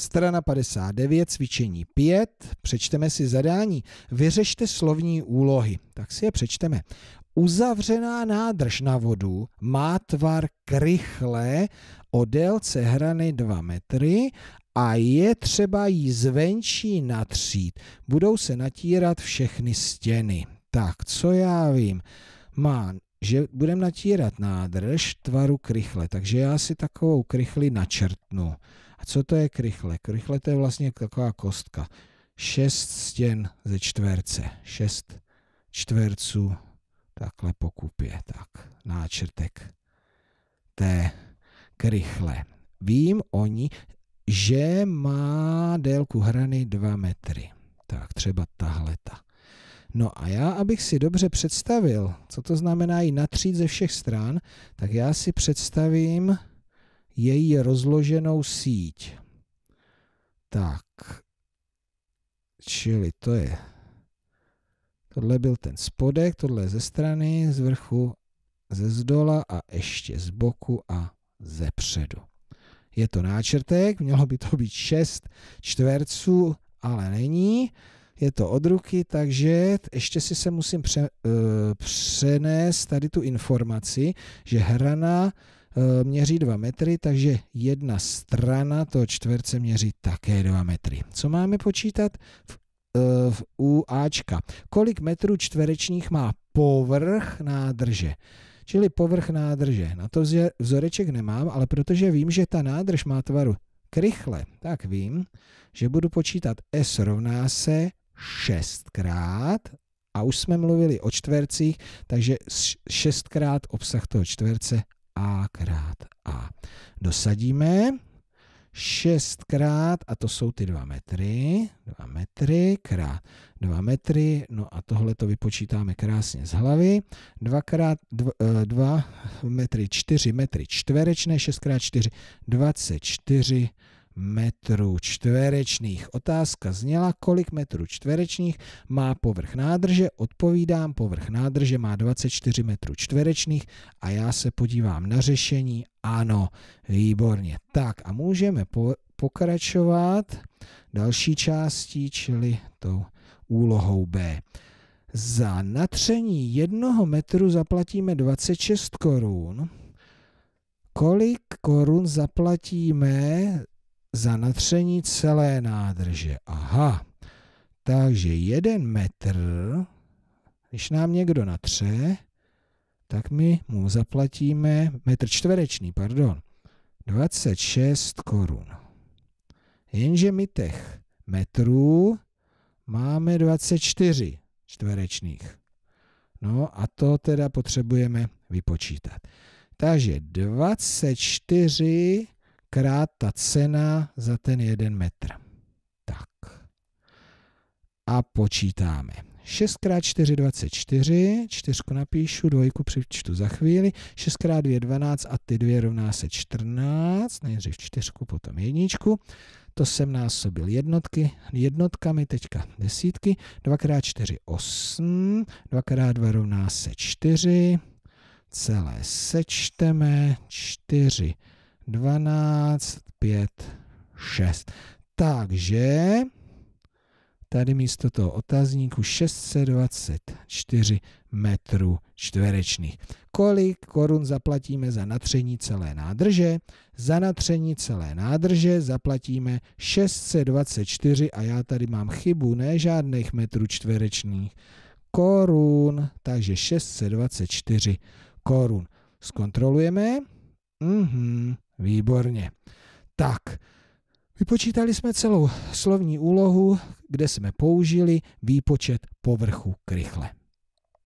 Strana 59, cvičení 5. Přečteme si zadání. Vyřešte slovní úlohy. Tak si je přečteme. Uzavřená nádrž na vodu má tvar krychle o délce hrany 2 metry a je třeba ji zvenčí natřít. Budou se natírat všechny stěny. Tak, co já vím? Má že budeme natírat nádrž tvaru krychle, takže já si takovou krychli načrtnu. A co to je krychle? Krychle to je vlastně taková kostka. Šest stěn ze čtverce. Šest čtverců takhle pokupě. Tak, náčrtek té krychle. Vím o ní, že má délku hrany 2 metry. Tak třeba tahle ta. No a já, abych si dobře představil, co to znamená ji natřít ze všech stran, tak já si představím její rozloženou síť. Tak, čili to je, tohle byl ten spodek, tohle je ze strany, z vrchu, ze zdola a ještě z boku a ze předu. Je to náčrtek, mělo by to být 6 čtverců, ale není. Je to od ruky, takže ještě si se musím pře, e, přenést tady tu informaci, že hrana Eh, měří 2 metry, takže jedna strana toho čtverce měří také 2 metry. Co máme počítat v, eh, v, u Ačka? Kolik metrů čtverečních má povrch nádrže? Čili povrch nádrže. Na to vzoreček nemám, ale protože vím, že ta nádrž má tvaru krychle, tak vím, že budu počítat S rovná se 6 krát a už jsme mluvili o čtvercích, takže šestkrát obsah toho čtverce a krát a. Dosadíme 6 krát a to jsou ty 2 metry. 2 metry krát 2 metry, no a tohle to vypočítáme krásně z hlavy. 2 krát 2 metry, 4 metry čtverečné, 6 krát 4, 24 metry metrů čtverečných. Otázka zněla, kolik metrů čtverečných má povrch nádrže. Odpovídám, povrch nádrže má 24 metrů čtverečných a já se podívám na řešení. Ano, výborně. Tak a můžeme po pokračovat další částí, čili tou úlohou B. Za natření jednoho metru zaplatíme 26 korun. Kolik korun zaplatíme za natření celé nádrže. Aha, takže jeden metr, když nám někdo natře, tak my mu zaplatíme, metr čtverečný, pardon, 26 korun. Jenže my těch metrů máme 24 čtverečných. No a to teda potřebujeme vypočítat. Takže 24 krát ta cena za ten jeden metr. Tak. A počítáme. 6 x 4, 24, čtyřku napíšu, dvojku přičtu za chvíli, 6 x 2, 12 a ty dvě rovná se 14, nejdřív čtyřku, potom jedničku, to jsem násobil jednotky, jednotkami, teďka desítky, 2 x 4, 8, 2 x 2 rovná se 4, celé sečteme, 4 12, 5, 6. Takže tady místo toho otazníku 624 metrů čtverečných. Kolik korun zaplatíme za natření celé nádrže? Za natření celé nádrže zaplatíme 624 a já tady mám chybu, ne žádných metrů čtverečných, korun, takže 624 korun. Zkontrolujeme. Mhm. Výborně. Tak, vypočítali jsme celou slovní úlohu, kde jsme použili výpočet povrchu krychle.